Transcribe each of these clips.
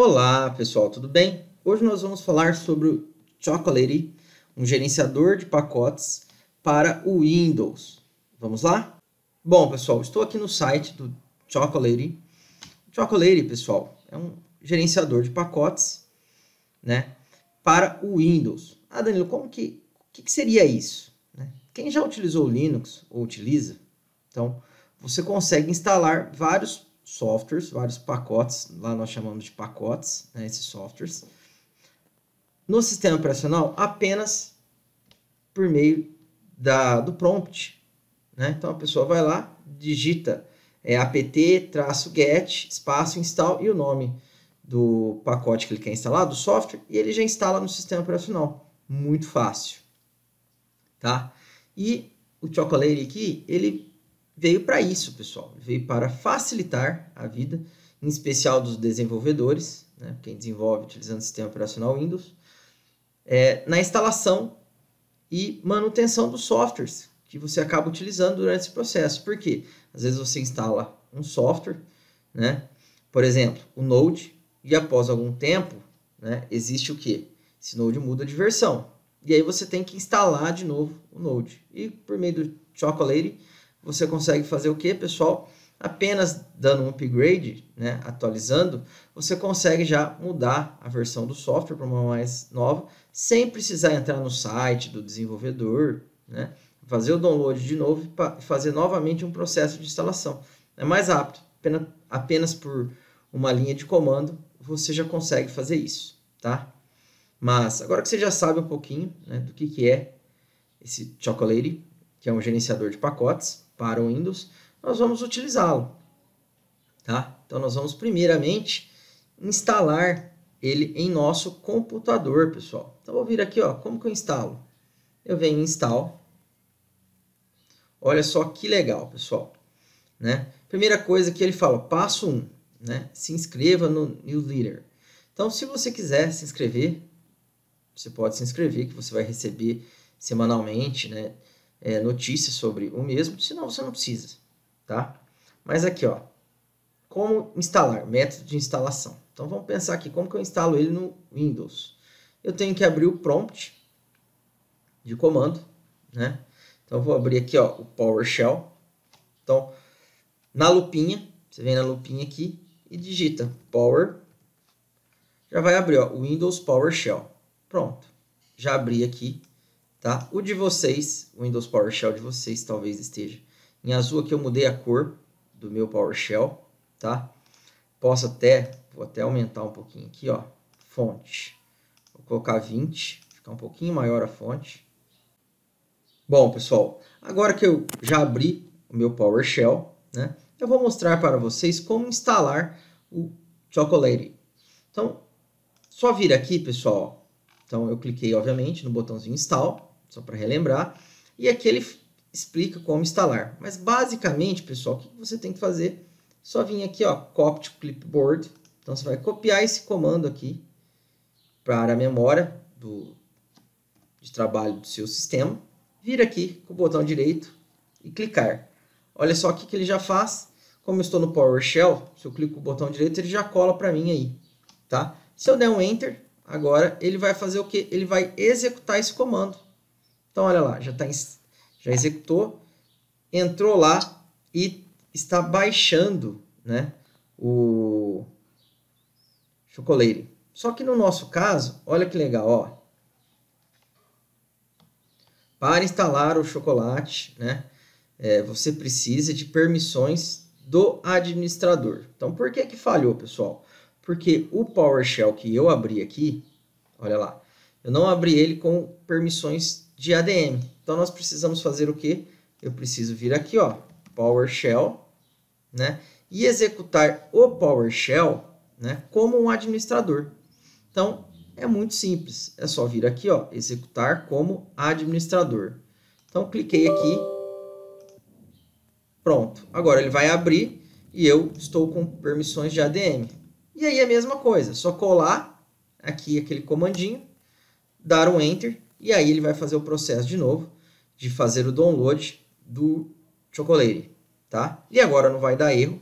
Olá pessoal, tudo bem? Hoje nós vamos falar sobre o Chocolatey, um gerenciador de pacotes para o Windows. Vamos lá? Bom pessoal, estou aqui no site do Chocolatey. O Chocolatey, pessoal, é um gerenciador de pacotes né, para o Windows. Ah, Danilo, como que, que, que seria isso? Né? Quem já utilizou o Linux ou utiliza, então você consegue instalar vários softwares, vários pacotes, lá nós chamamos de pacotes, né, esses softwares, no sistema operacional apenas por meio da, do prompt. Né? Então a pessoa vai lá, digita é, apt-get, espaço, install e o nome do pacote que ele quer instalar, do software, e ele já instala no sistema operacional. Muito fácil. Tá? E o Chocolate aqui, ele veio para isso, pessoal. Veio para facilitar a vida, em especial dos desenvolvedores, né, quem desenvolve utilizando o sistema operacional Windows, é, na instalação e manutenção dos softwares que você acaba utilizando durante esse processo. Por quê? Às vezes você instala um software, né, por exemplo, o Node, e após algum tempo, né, existe o que? Esse Node muda de versão. E aí você tem que instalar de novo o Node. E por meio do Chocolate, você consegue fazer o que, pessoal? Apenas dando um upgrade, né, atualizando, você consegue já mudar a versão do software para uma mais nova, sem precisar entrar no site do desenvolvedor, né, fazer o download de novo e fazer novamente um processo de instalação. É mais rápido, apenas, apenas por uma linha de comando você já consegue fazer isso, tá? Mas agora que você já sabe um pouquinho né, do que, que é esse Chocolate, que é um gerenciador de pacotes, para o Windows, nós vamos utilizá-lo. Tá? Então, nós vamos primeiramente instalar ele em nosso computador, pessoal. Então, vou vir aqui, ó, como que eu instalo? Eu venho em install. Olha só que legal, pessoal. Né? Primeira coisa que ele fala, passo 1, um, né? se inscreva no newsletter. Então, se você quiser se inscrever, você pode se inscrever, que você vai receber semanalmente, né? é, notícias sobre o mesmo, senão você não precisa, tá? Mas aqui, ó, como instalar, método de instalação. Então vamos pensar aqui, como que eu instalo ele no Windows? Eu tenho que abrir o prompt de comando, né? Então vou abrir aqui, ó, o PowerShell. Então, na lupinha, você vem na lupinha aqui e digita Power. Já vai abrir, ó, Windows PowerShell. Pronto. Já abri aqui tá? O de vocês, o Windows PowerShell de vocês talvez esteja em azul aqui eu mudei a cor do meu PowerShell, tá? Posso até, vou até aumentar um pouquinho aqui, ó, fonte. Vou colocar 20, ficar um pouquinho maior a fonte. Bom, pessoal, agora que eu já abri o meu PowerShell, né? Eu vou mostrar para vocês como instalar o Chocolate. Então, só vir aqui, pessoal. Então, eu cliquei, obviamente, no botãozinho Install só para relembrar. E aqui ele explica como instalar. Mas basicamente, pessoal, o que você tem que fazer? Só vir aqui, ó, copy clipboard. Então você vai copiar esse comando aqui para a memória do, de trabalho do seu sistema. Vir aqui com o botão direito e clicar. Olha só o que, que ele já faz. Como eu estou no PowerShell, se eu clico com o botão direito, ele já cola para mim aí, tá? Se eu der um Enter, agora ele vai fazer o que? Ele vai executar esse comando. Então, olha lá, já, tá já executou, entrou lá e está baixando né, o chocolate. Só que no nosso caso, olha que legal, ó. Para instalar o chocolate, né, é, você precisa de permissões do administrador. Então, por que que falhou, pessoal? Porque o PowerShell que eu abri aqui, olha lá, eu não abri ele com permissões de ADM. Então nós precisamos fazer o que? Eu preciso vir aqui, ó, PowerShell, né? E executar o PowerShell, né, como um administrador. Então, é muito simples. É só vir aqui, ó, executar como administrador. Então, cliquei aqui. Pronto. Agora ele vai abrir e eu estou com permissões de ADM. E aí é a mesma coisa, é só colar aqui aquele comandinho, dar um enter e aí ele vai fazer o processo de novo de fazer o download do chocolate, tá? E agora não vai dar erro,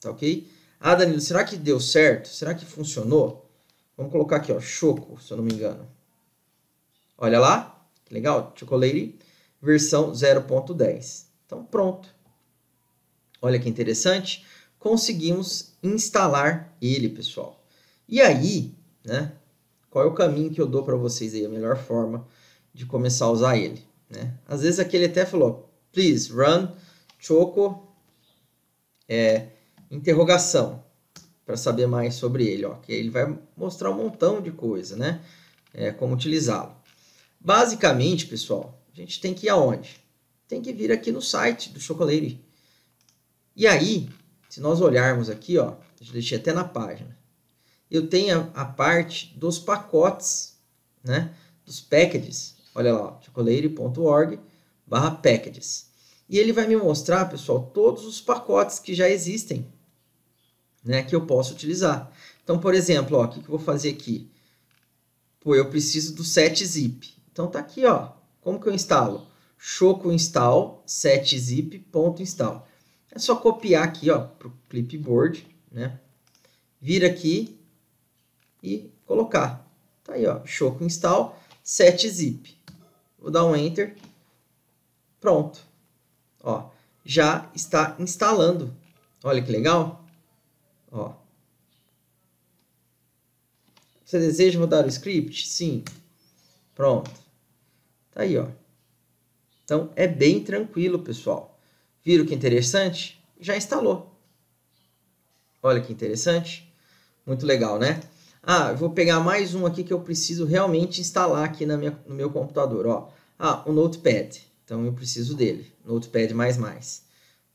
tá ok? Ah, Danilo, será que deu certo? Será que funcionou? Vamos colocar aqui, ó, Choco, se eu não me engano. Olha lá, que legal, Chocolate, versão 0.10. Então, pronto. Olha que interessante, conseguimos instalar ele, pessoal. E aí, né, qual é o caminho que eu dou para vocês aí, a melhor forma de começar a usar ele. Né? Às vezes aquele até falou, please run choco é, interrogação para saber mais sobre ele. Ó, que ele vai mostrar um montão de coisa, né? É, como utilizá-lo. Basicamente, pessoal, a gente tem que ir aonde? Tem que vir aqui no site do Chocolate. E aí, se nós olharmos aqui, ó, deixei até na página eu tenho a, a parte dos pacotes, né? Dos packages. Olha lá, chocolate.org barra packages. E ele vai me mostrar, pessoal, todos os pacotes que já existem, né? Que eu posso utilizar. Então, por exemplo, ó, o que, que eu vou fazer aqui? Pô, eu preciso do set zip. Então, tá aqui, ó. Como que eu instalo? Choco install setzip.install. É só copiar aqui, ó, pro clipboard, né? Vira aqui e colocar. Tá aí, ó, choco install, set zip. Vou dar um enter. Pronto. Ó, já está instalando. Olha que legal. Ó. Você deseja rodar o script? Sim. Pronto. Tá aí, ó. Então, é bem tranquilo, pessoal. Viram que interessante? Já instalou. Olha que interessante. Muito legal, né? Ah, vou pegar mais um aqui que eu preciso realmente instalar aqui na minha, no meu computador. Ó. Ah, o Notepad. Então eu preciso dele. Notepad++.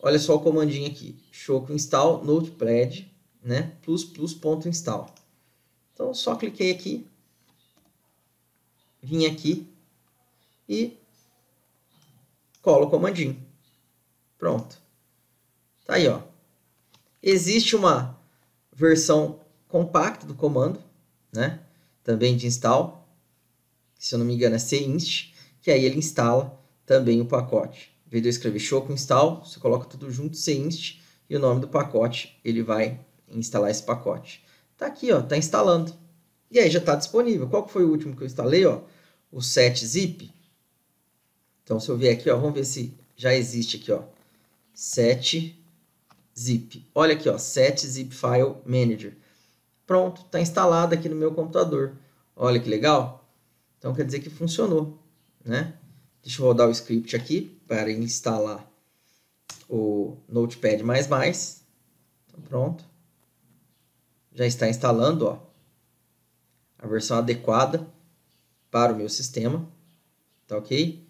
Olha só o comandinho aqui. Choco install notepad, né? Plus plus ponto install. Então só cliquei aqui. Vim aqui. E colo o comandinho. Pronto. Tá aí, ó. Existe uma versão compacto do comando, né? Também de install, se eu não me engano é cinst, que aí ele instala também o pacote. Em vez de eu escrever show com install, você coloca tudo junto, cinst, e o nome do pacote, ele vai instalar esse pacote. Tá aqui, ó, tá instalando. E aí já está disponível. Qual foi o último que eu instalei, ó? O set zip. Então se eu vier aqui, ó, vamos ver se já existe aqui, ó. Set zip. Olha aqui, ó, set zip file manager. Pronto, está instalado aqui no meu computador. Olha que legal. Então quer dizer que funcionou, né? Deixa eu rodar o script aqui para instalar o Notepad++. Então, pronto. Já está instalando, ó. A versão adequada para o meu sistema. Tá ok?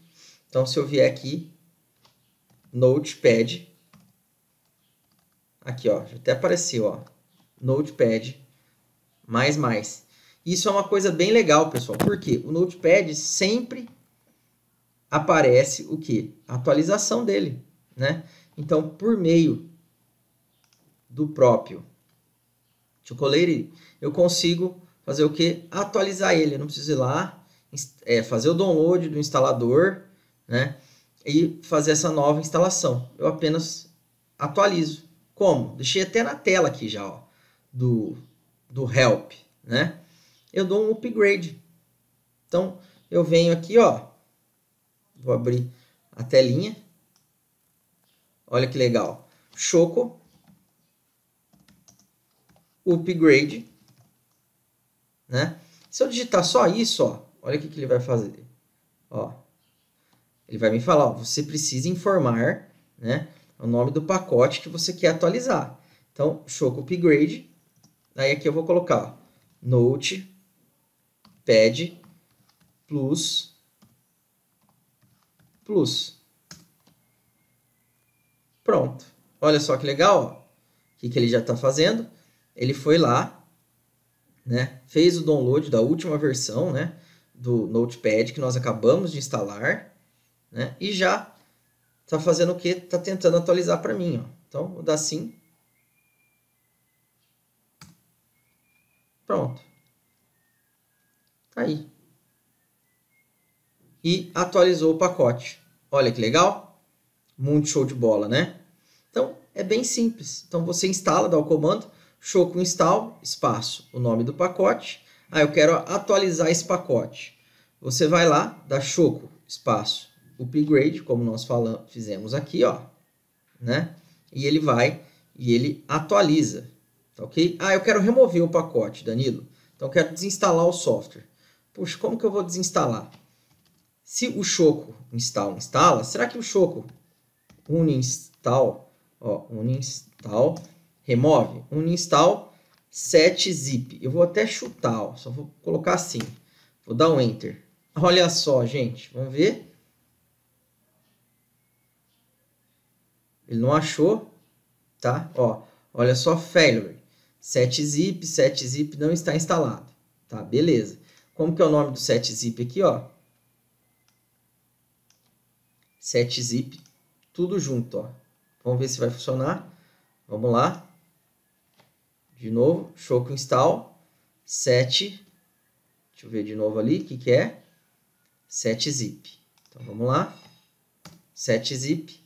Então se eu vier aqui, Notepad. Aqui, ó. Já até apareceu, ó. Notepad mais, mais. Isso é uma coisa bem legal, pessoal, porque o Notepad sempre aparece o que? A atualização dele, né? Então, por meio do próprio chocolate, eu consigo fazer o que? Atualizar ele. Eu não preciso ir lá, é, fazer o download do instalador, né? E fazer essa nova instalação. Eu apenas atualizo. Como? Deixei até na tela aqui já, ó, do do help, né? Eu dou um upgrade. Então, eu venho aqui, ó. Vou abrir a telinha. Olha que legal. Choco. Upgrade. Né? Se eu digitar só isso, ó, olha o que, ele vai fazer. Ó, ele vai me falar, ó, você precisa informar né, o nome do pacote que você quer atualizar. Então, Choco Upgrade, Aí aqui eu vou colocar notepad plus plus. Pronto. Olha só que legal. O que, que ele já está fazendo? Ele foi lá, né? fez o download da última versão né? do Notepad que nós acabamos de instalar né? e já está fazendo o que? Está tentando atualizar para mim. Ó. Então, vou dar sim. Pronto. Tá aí. E atualizou o pacote. Olha que legal. Muito show de bola, né? Então, é bem simples. Então, você instala, dá o comando, show com install, espaço, o nome do pacote. Ah, eu quero atualizar esse pacote. Você vai lá, dá choco, espaço, upgrade, como nós falamos, fizemos aqui, ó, né? E ele vai e ele atualiza. Tá ok? Ah, eu quero remover o pacote, Danilo. Então, eu quero desinstalar o software. Puxa, como que eu vou desinstalar? Se o Choco install instala, será que o Choco uninstall, ó, uninstall, remove, uninstall 7zip. Eu vou até chutar, ó, só vou colocar assim. Vou dar um enter. Olha só, gente, vamos ver. Ele não achou, tá? Ó, olha só, failure. 7-zip, 7-zip não está instalado. Tá, beleza. Como que é o nome do 7-zip aqui, ó? 7-zip, tudo junto, ó. Vamos ver se vai funcionar. Vamos lá. De novo, Shoku install, 7, deixa eu ver de novo ali, o que que é? 7-zip. Então, vamos lá. 7-zip.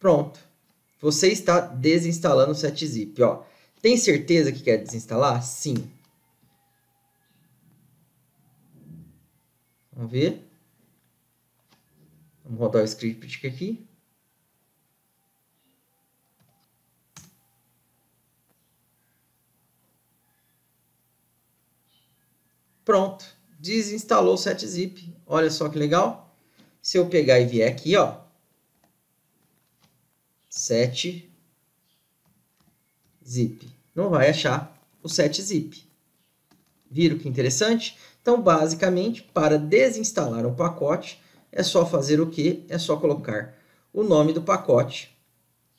Pronto. Você está desinstalando o 7-zip, ó. Tem certeza que quer desinstalar? Sim. Vamos ver. Vamos rodar o script aqui. Pronto, desinstalou o setzip. Olha só que legal. Se eu pegar e vier aqui, ó, set zip. Não vai achar o set zip Viram que interessante? Então, basicamente, para desinstalar um pacote, é só fazer o que? É só colocar o nome do pacote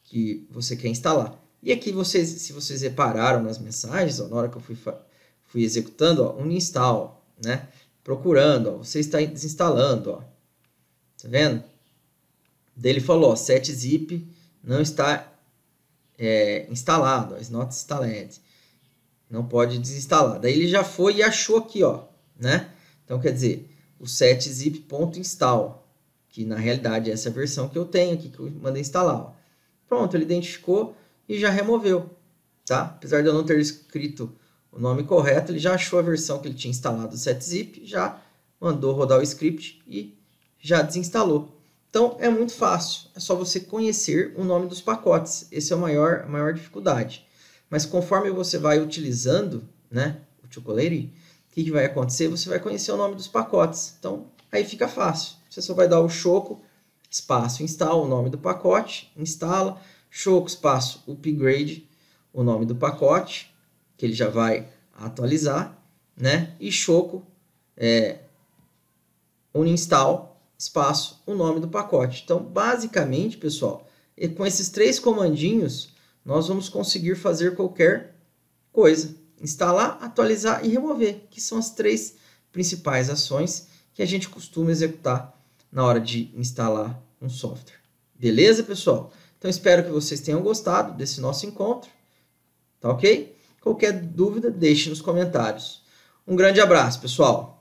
que você quer instalar. E aqui, vocês, se vocês repararam nas mensagens, ó, na hora que eu fui, fui executando, ó, um install, né? procurando, ó, você está desinstalando. Ó. Tá vendo? Daí ele falou, set 7-zip não está é, instalado, is not installed. Não pode desinstalar. Daí ele já foi e achou aqui, ó, né? Então quer dizer, o setzip.install, que na realidade é essa versão que eu tenho aqui que eu mandei instalar, ó. Pronto, ele identificou e já removeu, tá? Apesar de eu não ter escrito o nome correto, ele já achou a versão que ele tinha instalado do setzip, já mandou rodar o script e já desinstalou. Então é muito fácil, é só você conhecer o nome dos pacotes. Esse é o maior, a maior dificuldade. Mas conforme você vai utilizando, né, o chocolate, o que, que vai acontecer? Você vai conhecer o nome dos pacotes. Então aí fica fácil. Você só vai dar o choco, espaço, instala o nome do pacote, instala, choco, espaço, upgrade, o nome do pacote, que ele já vai atualizar, né? E choco, é, uninstall, espaço, o nome do pacote. Então, basicamente, pessoal, com esses três comandinhos, nós vamos conseguir fazer qualquer coisa. Instalar, atualizar e remover, que são as três principais ações que a gente costuma executar na hora de instalar um software. Beleza, pessoal? Então, espero que vocês tenham gostado desse nosso encontro. Tá ok? Qualquer dúvida, deixe nos comentários. Um grande abraço, pessoal!